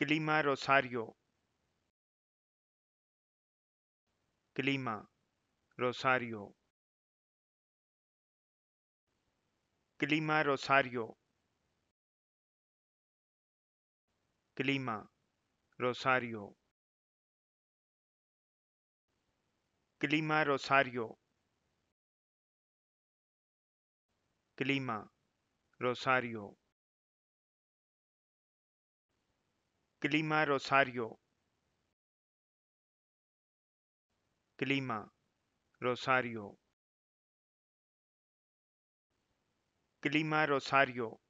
Clima Rosario Clima Rosario Clima Rosario Clima Rosario Clima Rosario Clima Rosario Clima Rosario Clima Rosario Clima Rosario